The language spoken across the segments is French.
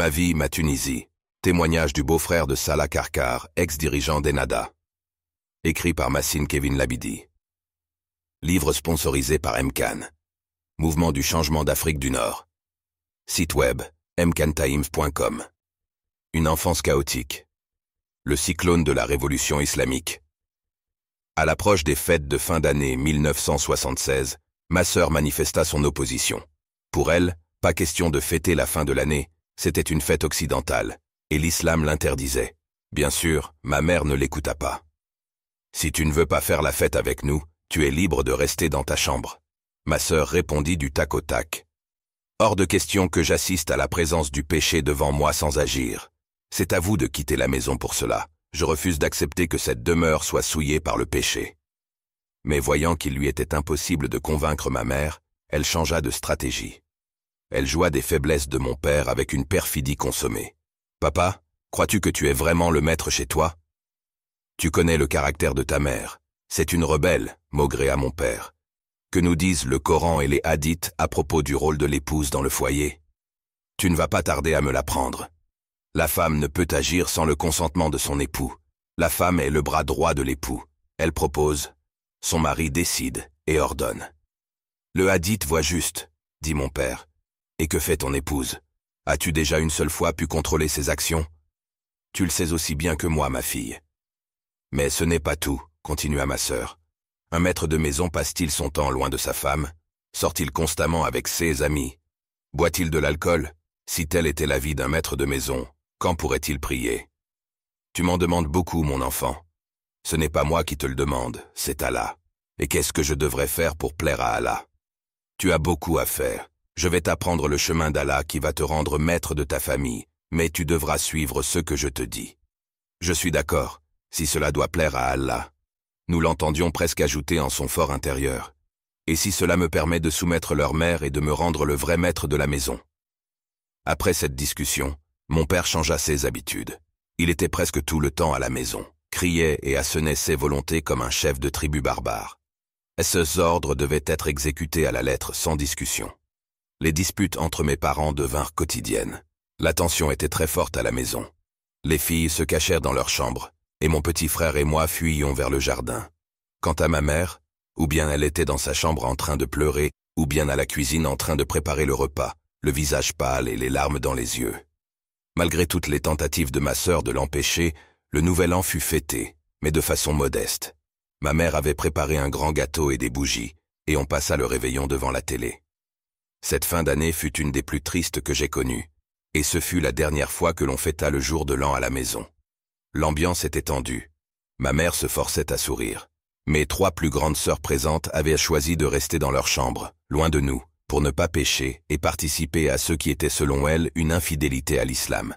Ma vie, ma Tunisie. Témoignage du beau-frère de Salah Karkar, ex-dirigeant d'Enada. Écrit par Massine Kevin Labidi. Livre sponsorisé par MCAN. Mouvement du changement d'Afrique du Nord. Site web, mcantimes.com. Une enfance chaotique. Le cyclone de la révolution islamique. À l'approche des fêtes de fin d'année 1976, ma sœur manifesta son opposition. Pour elle, pas question de fêter la fin de l'année, c'était une fête occidentale, et l'islam l'interdisait. Bien sûr, ma mère ne l'écouta pas. Si tu ne veux pas faire la fête avec nous, tu es libre de rester dans ta chambre. Ma sœur répondit du tac au tac. Hors de question que j'assiste à la présence du péché devant moi sans agir. C'est à vous de quitter la maison pour cela. Je refuse d'accepter que cette demeure soit souillée par le péché. Mais voyant qu'il lui était impossible de convaincre ma mère, elle changea de stratégie. Elle joua des faiblesses de mon père avec une perfidie consommée. Papa, crois-tu que tu es vraiment le maître chez toi Tu connais le caractère de ta mère. C'est une rebelle, maugréa mon père. Que nous disent le Coran et les hadiths à propos du rôle de l'épouse dans le foyer Tu ne vas pas tarder à me l'apprendre. La femme ne peut agir sans le consentement de son époux. La femme est le bras droit de l'époux. Elle propose, son mari décide et ordonne. Le hadith voit juste, dit mon père. Et que fait ton épouse As-tu déjà une seule fois pu contrôler ses actions Tu le sais aussi bien que moi, ma fille. Mais ce n'est pas tout, continua ma sœur. Un maître de maison passe-t-il son temps loin de sa femme Sort-il constamment avec ses amis Boit-il de l'alcool Si tel était vie d'un maître de maison, quand pourrait-il prier Tu m'en demandes beaucoup, mon enfant. Ce n'est pas moi qui te le demande, c'est Allah. Et qu'est-ce que je devrais faire pour plaire à Allah Tu as beaucoup à faire. Je vais t'apprendre le chemin d'Allah qui va te rendre maître de ta famille, mais tu devras suivre ce que je te dis. Je suis d'accord, si cela doit plaire à Allah. Nous l'entendions presque ajouter en son fort intérieur. Et si cela me permet de soumettre leur mère et de me rendre le vrai maître de la maison. Après cette discussion, mon père changea ses habitudes. Il était presque tout le temps à la maison, criait et assenait ses volontés comme un chef de tribu barbare. Ses ce ordre être exécutés à la lettre sans discussion les disputes entre mes parents devinrent quotidiennes. La tension était très forte à la maison. Les filles se cachèrent dans leur chambre, et mon petit frère et moi fuyions vers le jardin. Quant à ma mère, ou bien elle était dans sa chambre en train de pleurer, ou bien à la cuisine en train de préparer le repas, le visage pâle et les larmes dans les yeux. Malgré toutes les tentatives de ma sœur de l'empêcher, le nouvel an fut fêté, mais de façon modeste. Ma mère avait préparé un grand gâteau et des bougies, et on passa le réveillon devant la télé. Cette fin d'année fut une des plus tristes que j'ai connues, et ce fut la dernière fois que l'on fêta le jour de l'an à la maison. L'ambiance était tendue. Ma mère se forçait à sourire. Mes trois plus grandes sœurs présentes avaient choisi de rester dans leur chambre, loin de nous, pour ne pas pécher et participer à ce qui était selon elles une infidélité à l'islam.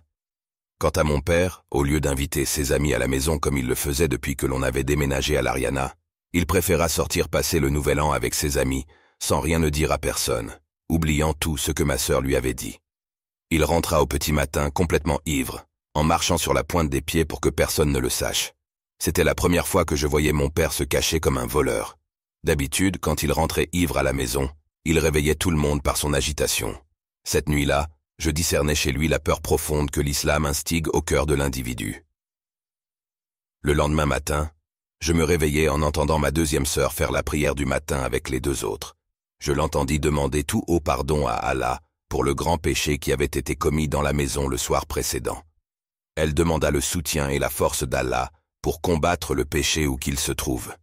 Quant à mon père, au lieu d'inviter ses amis à la maison comme il le faisait depuis que l'on avait déménagé à l'Ariana, il préféra sortir passer le nouvel an avec ses amis, sans rien ne dire à personne, oubliant tout ce que ma sœur lui avait dit. Il rentra au petit matin complètement ivre, en marchant sur la pointe des pieds pour que personne ne le sache. C'était la première fois que je voyais mon père se cacher comme un voleur. D'habitude, quand il rentrait ivre à la maison, il réveillait tout le monde par son agitation. Cette nuit-là, je discernais chez lui la peur profonde que l'islam instigue au cœur de l'individu. Le lendemain matin, je me réveillais en entendant ma deuxième sœur faire la prière du matin avec les deux autres je l'entendis demander tout haut pardon à Allah pour le grand péché qui avait été commis dans la maison le soir précédent. Elle demanda le soutien et la force d'Allah pour combattre le péché où qu'il se trouve.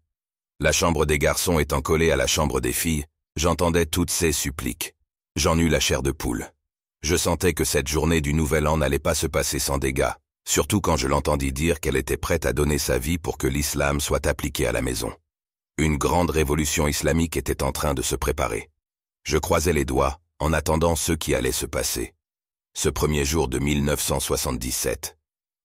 La chambre des garçons étant collée à la chambre des filles, j'entendais toutes ces suppliques. J'en eus la chair de poule. Je sentais que cette journée du Nouvel An n'allait pas se passer sans dégâts, surtout quand je l'entendis dire qu'elle était prête à donner sa vie pour que l'islam soit appliqué à la maison. Une grande révolution islamique était en train de se préparer. Je croisais les doigts, en attendant ce qui allait se passer. Ce premier jour de 1977.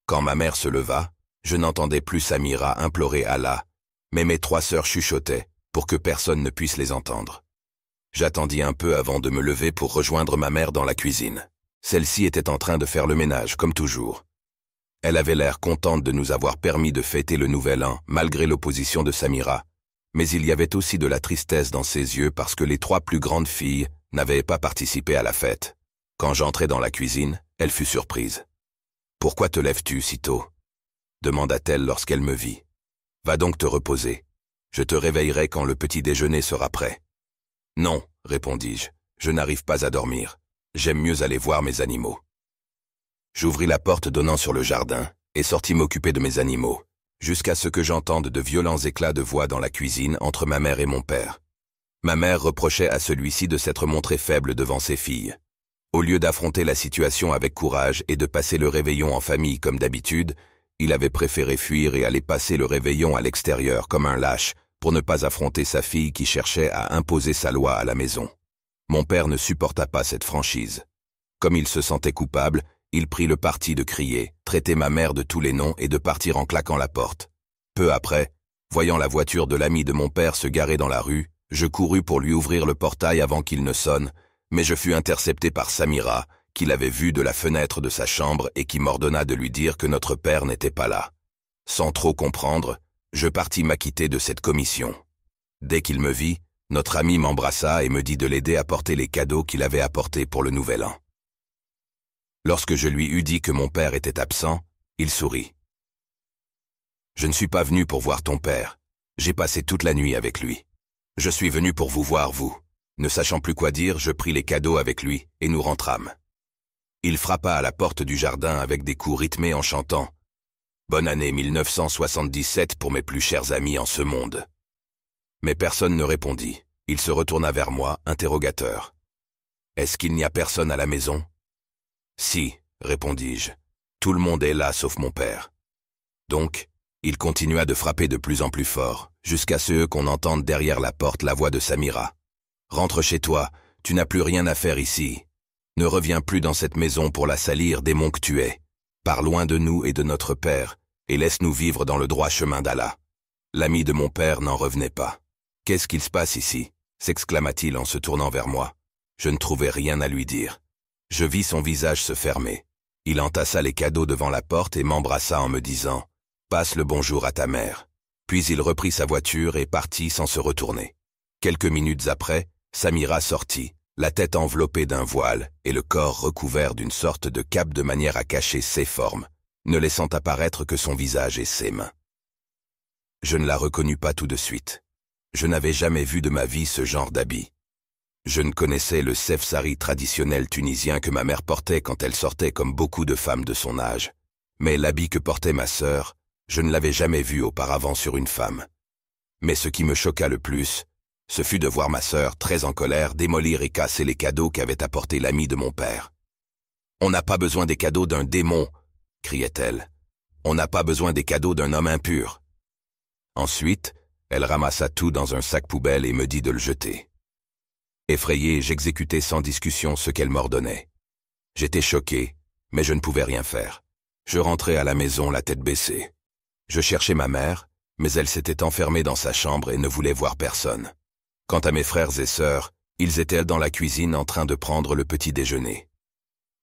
Quand ma mère se leva, je n'entendais plus Samira implorer Allah, mais mes trois sœurs chuchotaient, pour que personne ne puisse les entendre. J'attendis un peu avant de me lever pour rejoindre ma mère dans la cuisine. Celle-ci était en train de faire le ménage, comme toujours. Elle avait l'air contente de nous avoir permis de fêter le nouvel an, malgré l'opposition de Samira, mais il y avait aussi de la tristesse dans ses yeux parce que les trois plus grandes filles n'avaient pas participé à la fête. Quand j'entrai dans la cuisine, elle fut surprise. Pourquoi te lèves-tu si tôt demanda-t-elle lorsqu'elle me vit. Va donc te reposer. Je te réveillerai quand le petit déjeuner sera prêt. Non, répondis-je, je n'arrive pas à dormir. J'aime mieux aller voir mes animaux. J'ouvris la porte donnant sur le jardin et sortis m'occuper de mes animaux, jusqu'à ce que j'entende de violents éclats de voix dans la cuisine entre ma mère et mon père. Ma mère reprochait à celui-ci de s'être montré faible devant ses filles. Au lieu d'affronter la situation avec courage et de passer le réveillon en famille comme d'habitude, il avait préféré fuir et aller passer le réveillon à l'extérieur comme un lâche, pour ne pas affronter sa fille qui cherchait à imposer sa loi à la maison. Mon père ne supporta pas cette franchise. Comme il se sentait coupable, il prit le parti de crier, traiter ma mère de tous les noms et de partir en claquant la porte. Peu après, voyant la voiture de l'ami de mon père se garer dans la rue, je courus pour lui ouvrir le portail avant qu'il ne sonne, mais je fus intercepté par Samira, qui l'avait vu de la fenêtre de sa chambre et qui m'ordonna de lui dire que notre père n'était pas là. Sans trop comprendre, je partis m'acquitter de cette commission. Dès qu'il me vit, notre ami m'embrassa et me dit de l'aider à porter les cadeaux qu'il avait apportés pour le nouvel an. Lorsque je lui eus dit que mon père était absent, il sourit. Je ne suis pas venu pour voir ton père. J'ai passé toute la nuit avec lui. Je suis venu pour vous voir, vous. Ne sachant plus quoi dire, je pris les cadeaux avec lui, et nous rentrâmes. Il frappa à la porte du jardin avec des coups rythmés en chantant « Bonne année 1977 pour mes plus chers amis en ce monde !» Mais personne ne répondit. Il se retourna vers moi, interrogateur. « Est-ce qu'il n'y a personne à la maison ?» Si, répondis-je. Tout le monde est là sauf mon père. Donc, il continua de frapper de plus en plus fort, jusqu'à ce qu'on entende derrière la porte la voix de Samira. Rentre chez toi, tu n'as plus rien à faire ici. Ne reviens plus dans cette maison pour la salir, démon que tu es. Pars loin de nous et de notre père, et laisse-nous vivre dans le droit chemin d'Allah. L'ami de mon père n'en revenait pas. Qu'est-ce qu'il se passe ici s'exclama-t-il en se tournant vers moi. Je ne trouvais rien à lui dire. Je vis son visage se fermer. Il entassa les cadeaux devant la porte et m'embrassa en me disant « Passe le bonjour à ta mère ». Puis il reprit sa voiture et partit sans se retourner. Quelques minutes après, Samira sortit, la tête enveloppée d'un voile et le corps recouvert d'une sorte de cape de manière à cacher ses formes, ne laissant apparaître que son visage et ses mains. Je ne la reconnus pas tout de suite. Je n'avais jamais vu de ma vie ce genre d'habit. Je ne connaissais le sefsari traditionnel tunisien que ma mère portait quand elle sortait comme beaucoup de femmes de son âge. Mais l'habit que portait ma sœur, je ne l'avais jamais vu auparavant sur une femme. Mais ce qui me choqua le plus, ce fut de voir ma sœur, très en colère, démolir et casser les cadeaux qu'avait apporté l'ami de mon père. On n'a pas besoin des cadeaux d'un démon, criait-elle. On n'a pas besoin des cadeaux d'un homme impur. Ensuite, elle ramassa tout dans un sac poubelle et me dit de le jeter. Effrayé, j'exécutais sans discussion ce qu'elle m'ordonnait. J'étais choqué, mais je ne pouvais rien faire. Je rentrais à la maison la tête baissée. Je cherchais ma mère, mais elle s'était enfermée dans sa chambre et ne voulait voir personne. Quant à mes frères et sœurs, ils étaient dans la cuisine en train de prendre le petit déjeuner.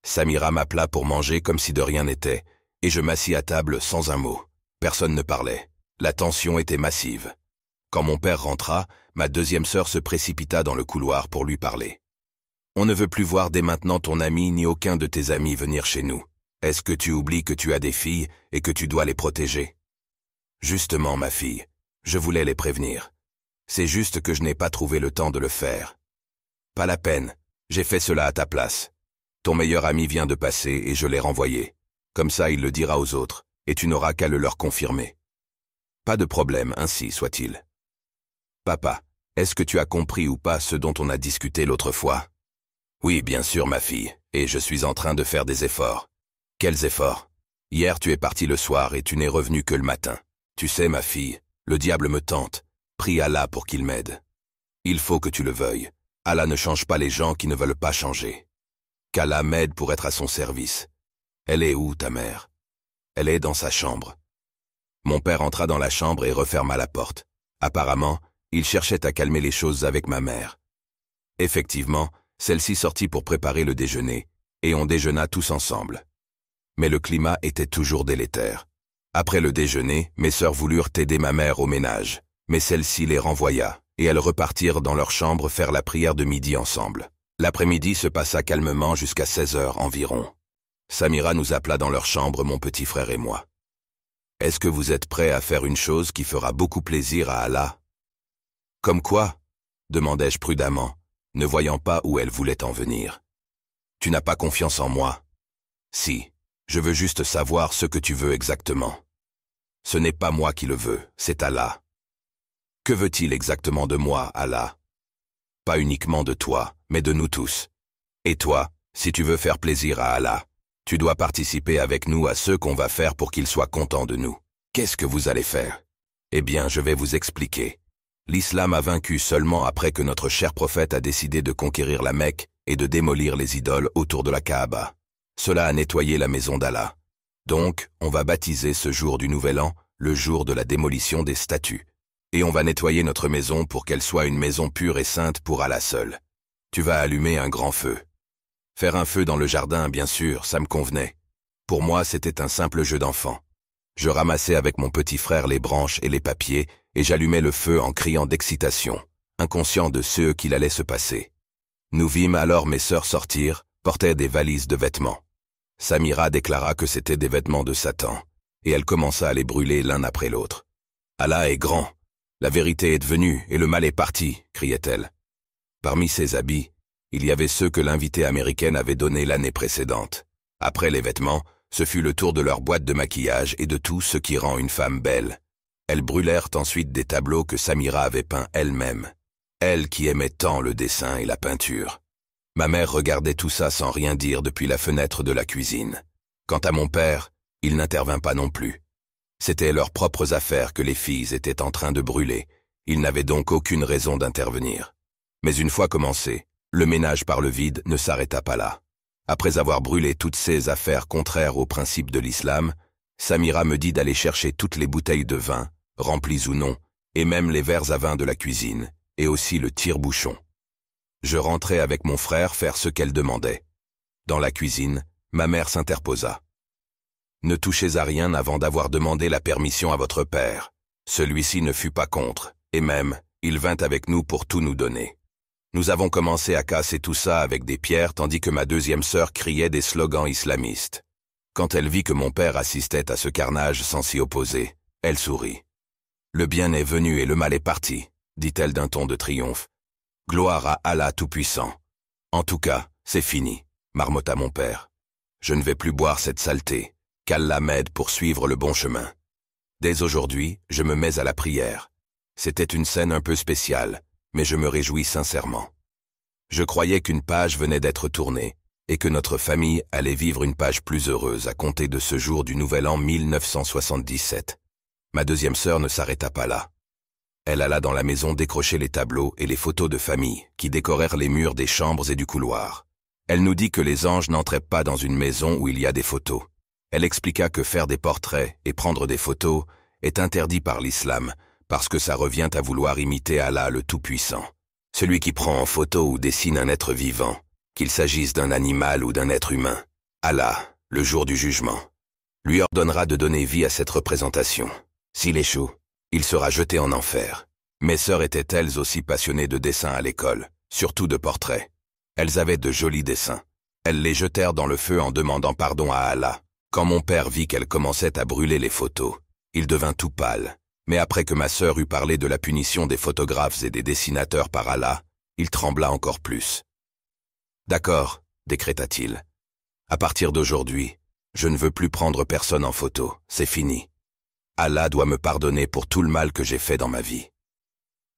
Samira m'appela pour manger comme si de rien n'était, et je m'assis à table sans un mot. Personne ne parlait. La tension était massive. Quand mon père rentra, ma deuxième sœur se précipita dans le couloir pour lui parler. On ne veut plus voir dès maintenant ton ami ni aucun de tes amis venir chez nous. Est-ce que tu oublies que tu as des filles et que tu dois les protéger Justement, ma fille, je voulais les prévenir. C'est juste que je n'ai pas trouvé le temps de le faire. Pas la peine, j'ai fait cela à ta place. Ton meilleur ami vient de passer et je l'ai renvoyé. Comme ça, il le dira aux autres, et tu n'auras qu'à le leur confirmer. Pas de problème, ainsi soit-il. Papa, est-ce que tu as compris ou pas ce dont on a discuté l'autre fois Oui, bien sûr, ma fille, et je suis en train de faire des efforts. Quels efforts Hier, tu es parti le soir et tu n'es revenu que le matin. Tu sais, ma fille, le diable me tente. Prie Allah pour qu'il m'aide. Il faut que tu le veuilles. Allah ne change pas les gens qui ne veulent pas changer. Qu'Allah m'aide pour être à son service. Elle est où, ta mère Elle est dans sa chambre. Mon père entra dans la chambre et referma la porte. Apparemment, il cherchait à calmer les choses avec ma mère. Effectivement, celle-ci sortit pour préparer le déjeuner, et on déjeuna tous ensemble. Mais le climat était toujours délétère. Après le déjeuner, mes sœurs voulurent aider ma mère au ménage, mais celle-ci les renvoya, et elles repartirent dans leur chambre faire la prière de midi ensemble. L'après-midi se passa calmement jusqu'à 16 heures environ. Samira nous appela dans leur chambre, mon petit frère et moi. Est-ce que vous êtes prêts à faire une chose qui fera beaucoup plaisir à Allah comme quoi demandai-je prudemment, ne voyant pas où elle voulait en venir. Tu n'as pas confiance en moi. Si, je veux juste savoir ce que tu veux exactement. Ce n'est pas moi qui le veux, c'est Allah. Que veut-il exactement de moi, Allah Pas uniquement de toi, mais de nous tous. Et toi, si tu veux faire plaisir à Allah, tu dois participer avec nous à ce qu'on va faire pour qu'il soit content de nous. Qu'est-ce que vous allez faire Eh bien, je vais vous expliquer l'islam a vaincu seulement après que notre cher prophète a décidé de conquérir la Mecque et de démolir les idoles autour de la Kaaba. Cela a nettoyé la maison d'Allah. Donc, on va baptiser ce jour du Nouvel An, le jour de la démolition des statues. Et on va nettoyer notre maison pour qu'elle soit une maison pure et sainte pour Allah seul. Tu vas allumer un grand feu. Faire un feu dans le jardin, bien sûr, ça me convenait. Pour moi, c'était un simple jeu d'enfant. Je ramassais avec mon petit frère les branches et les papiers et j'allumais le feu en criant d'excitation, inconscient de ce qu'il allait se passer. Nous vîmes alors mes sœurs sortir, portaient des valises de vêtements. Samira déclara que c'était des vêtements de Satan, et elle commença à les brûler l'un après l'autre. Allah est grand, la vérité est venue et le mal est parti, criait-elle. Parmi ces habits, il y avait ceux que l'invitée américaine avait donnés l'année précédente. Après les vêtements, ce fut le tour de leur boîte de maquillage et de tout ce qui rend une femme belle. Elles brûlèrent ensuite des tableaux que Samira avait peints elle-même, elle qui aimait tant le dessin et la peinture. Ma mère regardait tout ça sans rien dire depuis la fenêtre de la cuisine. Quant à mon père, il n'intervint pas non plus. C'était leurs propres affaires que les filles étaient en train de brûler, il n'avait donc aucune raison d'intervenir. Mais une fois commencé, le ménage par le vide ne s'arrêta pas là. Après avoir brûlé toutes ces affaires contraires aux principes de l'islam, Samira me dit d'aller chercher toutes les bouteilles de vin remplis ou non, et même les verres à vin de la cuisine, et aussi le tire-bouchon. Je rentrais avec mon frère faire ce qu'elle demandait. Dans la cuisine, ma mère s'interposa. Ne touchez à rien avant d'avoir demandé la permission à votre père. Celui-ci ne fut pas contre, et même, il vint avec nous pour tout nous donner. Nous avons commencé à casser tout ça avec des pierres tandis que ma deuxième sœur criait des slogans islamistes. Quand elle vit que mon père assistait à ce carnage sans s'y opposer, elle sourit. Le bien est venu et le mal est parti, dit-elle d'un ton de triomphe. Gloire à Allah Tout-Puissant. En tout cas, c'est fini, marmotta mon père. Je ne vais plus boire cette saleté, qu'Allah m'aide pour suivre le bon chemin. Dès aujourd'hui, je me mets à la prière. C'était une scène un peu spéciale, mais je me réjouis sincèrement. Je croyais qu'une page venait d'être tournée, et que notre famille allait vivre une page plus heureuse à compter de ce jour du nouvel an 1977. Ma deuxième sœur ne s'arrêta pas là. Elle alla dans la maison décrocher les tableaux et les photos de famille qui décorèrent les murs des chambres et du couloir. Elle nous dit que les anges n'entraient pas dans une maison où il y a des photos. Elle expliqua que faire des portraits et prendre des photos est interdit par l'islam, parce que ça revient à vouloir imiter Allah le Tout-Puissant. Celui qui prend en photo ou dessine un être vivant, qu'il s'agisse d'un animal ou d'un être humain, Allah, le jour du jugement, lui ordonnera de donner vie à cette représentation. S'il échoue, il sera jeté en enfer. Mes sœurs étaient elles aussi passionnées de dessin à l'école, surtout de portraits. Elles avaient de jolis dessins. Elles les jetèrent dans le feu en demandant pardon à Allah. Quand mon père vit qu'elles commençaient à brûler les photos, il devint tout pâle. Mais après que ma sœur eut parlé de la punition des photographes et des dessinateurs par Allah, il trembla encore plus. D'accord, décréta-t-il. À partir d'aujourd'hui, je ne veux plus prendre personne en photo, c'est fini. Allah doit me pardonner pour tout le mal que j'ai fait dans ma vie.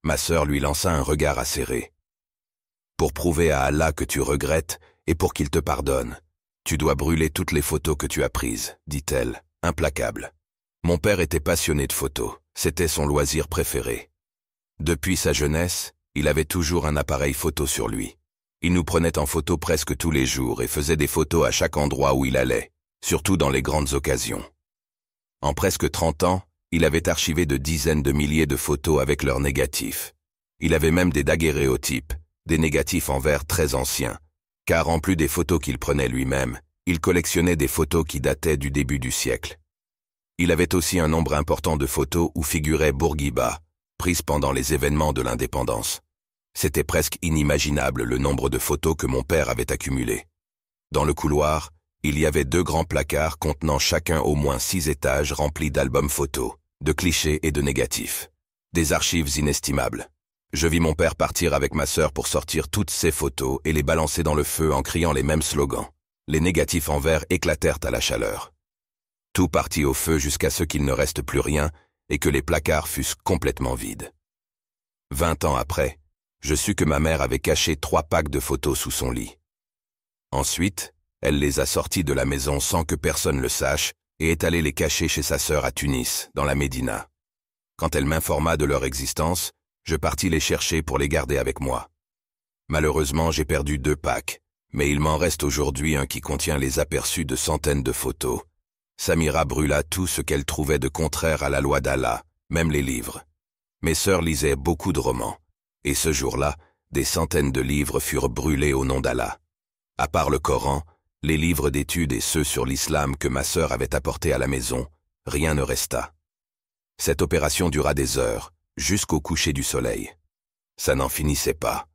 Ma sœur lui lança un regard acéré. Pour prouver à Allah que tu regrettes et pour qu'il te pardonne, tu dois brûler toutes les photos que tu as prises, dit-elle, implacable. Mon père était passionné de photos, c'était son loisir préféré. Depuis sa jeunesse, il avait toujours un appareil photo sur lui. Il nous prenait en photo presque tous les jours et faisait des photos à chaque endroit où il allait, surtout dans les grandes occasions. En presque 30 ans, il avait archivé de dizaines de milliers de photos avec leurs négatifs. Il avait même des daguerréotypes, des négatifs en verre très anciens, car en plus des photos qu'il prenait lui-même, il collectionnait des photos qui dataient du début du siècle. Il avait aussi un nombre important de photos où figurait Bourguiba, prise pendant les événements de l'indépendance. C'était presque inimaginable le nombre de photos que mon père avait accumulées. Dans le couloir, il y avait deux grands placards contenant chacun au moins six étages remplis d'albums photos, de clichés et de négatifs. Des archives inestimables. Je vis mon père partir avec ma sœur pour sortir toutes ces photos et les balancer dans le feu en criant les mêmes slogans. Les négatifs en verre éclatèrent à la chaleur. Tout partit au feu jusqu'à ce qu'il ne reste plus rien et que les placards fussent complètement vides. Vingt ans après, je sus que ma mère avait caché trois packs de photos sous son lit. Ensuite, elle les a sortis de la maison sans que personne le sache et est allée les cacher chez sa sœur à Tunis, dans la Médina. Quand elle m'informa de leur existence, je partis les chercher pour les garder avec moi. Malheureusement, j'ai perdu deux packs, mais il m'en reste aujourd'hui un qui contient les aperçus de centaines de photos. Samira brûla tout ce qu'elle trouvait de contraire à la loi d'Allah, même les livres. Mes sœurs lisaient beaucoup de romans, et ce jour-là, des centaines de livres furent brûlés au nom d'Allah. À part le Coran, les livres d'études et ceux sur l'islam que ma sœur avait apportés à la maison, rien ne resta. Cette opération dura des heures, jusqu'au coucher du soleil. Ça n'en finissait pas.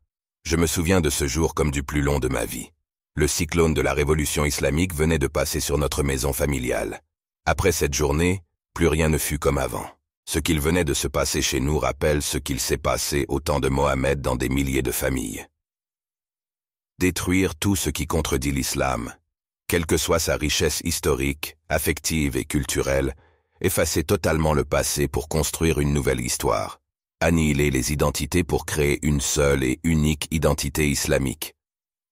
Je me souviens de ce jour comme du plus long de ma vie. Le cyclone de la révolution islamique venait de passer sur notre maison familiale. Après cette journée, plus rien ne fut comme avant. Ce qu'il venait de se passer chez nous rappelle ce qu'il s'est passé au temps de Mohamed dans des milliers de familles détruire tout ce qui contredit l'islam, quelle que soit sa richesse historique, affective et culturelle, effacer totalement le passé pour construire une nouvelle histoire, annihiler les identités pour créer une seule et unique identité islamique.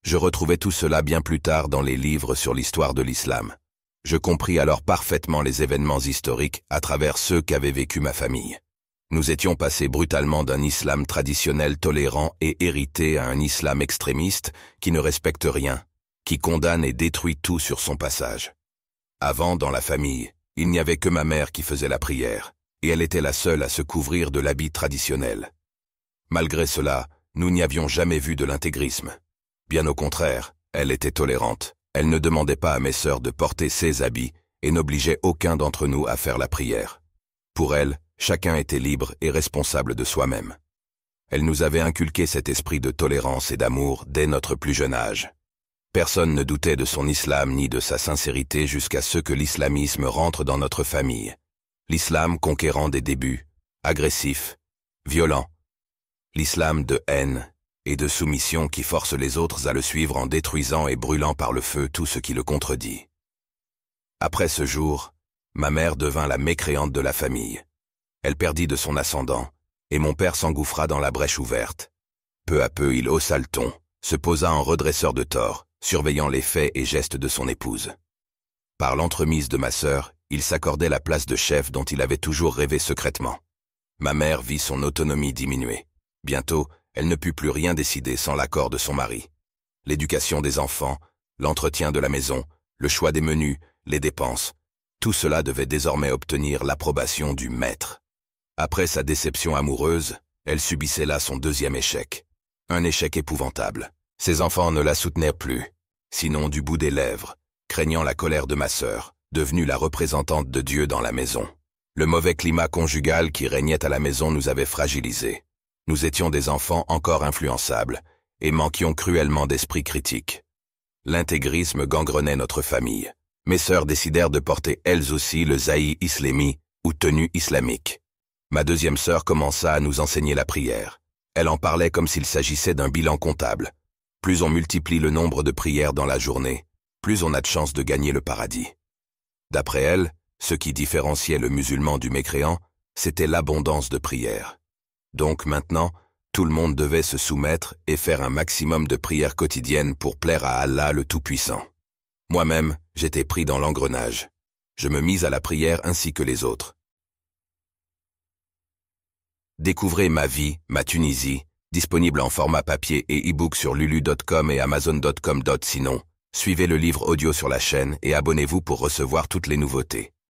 Je retrouvais tout cela bien plus tard dans les livres sur l'histoire de l'islam. Je compris alors parfaitement les événements historiques à travers ceux qu'avait vécu ma famille. Nous étions passés brutalement d'un islam traditionnel tolérant et hérité à un islam extrémiste qui ne respecte rien, qui condamne et détruit tout sur son passage. Avant, dans la famille, il n'y avait que ma mère qui faisait la prière, et elle était la seule à se couvrir de l'habit traditionnel. Malgré cela, nous n'y avions jamais vu de l'intégrisme. Bien au contraire, elle était tolérante, elle ne demandait pas à mes sœurs de porter ses habits et n'obligeait aucun d'entre nous à faire la prière. Pour elle, Chacun était libre et responsable de soi-même. Elle nous avait inculqué cet esprit de tolérance et d'amour dès notre plus jeune âge. Personne ne doutait de son islam ni de sa sincérité jusqu'à ce que l'islamisme rentre dans notre famille. L'islam conquérant des débuts, agressif, violent. L'islam de haine et de soumission qui force les autres à le suivre en détruisant et brûlant par le feu tout ce qui le contredit. Après ce jour, ma mère devint la mécréante de la famille. Elle perdit de son ascendant, et mon père s'engouffra dans la brèche ouverte. Peu à peu, il haussa le ton, se posa en redresseur de tort, surveillant les faits et gestes de son épouse. Par l'entremise de ma sœur, il s'accordait la place de chef dont il avait toujours rêvé secrètement. Ma mère vit son autonomie diminuer. Bientôt, elle ne put plus rien décider sans l'accord de son mari. L'éducation des enfants, l'entretien de la maison, le choix des menus, les dépenses, tout cela devait désormais obtenir l'approbation du maître. Après sa déception amoureuse, elle subissait là son deuxième échec. Un échec épouvantable. Ses enfants ne la soutenaient plus, sinon du bout des lèvres, craignant la colère de ma sœur, devenue la représentante de Dieu dans la maison. Le mauvais climat conjugal qui régnait à la maison nous avait fragilisés. Nous étions des enfants encore influençables et manquions cruellement d'esprit critique. L'intégrisme gangrenait notre famille. Mes sœurs décidèrent de porter elles aussi le zaï islami ou tenue islamique. Ma deuxième sœur commença à nous enseigner la prière. Elle en parlait comme s'il s'agissait d'un bilan comptable. Plus on multiplie le nombre de prières dans la journée, plus on a de chances de gagner le paradis. D'après elle, ce qui différenciait le musulman du mécréant, c'était l'abondance de prières. Donc maintenant, tout le monde devait se soumettre et faire un maximum de prières quotidiennes pour plaire à Allah le Tout-Puissant. Moi-même, j'étais pris dans l'engrenage. Je me mis à la prière ainsi que les autres. Découvrez Ma vie, ma Tunisie, disponible en format papier et e-book sur lulu.com et amazon.com. Sinon, suivez le livre audio sur la chaîne et abonnez-vous pour recevoir toutes les nouveautés.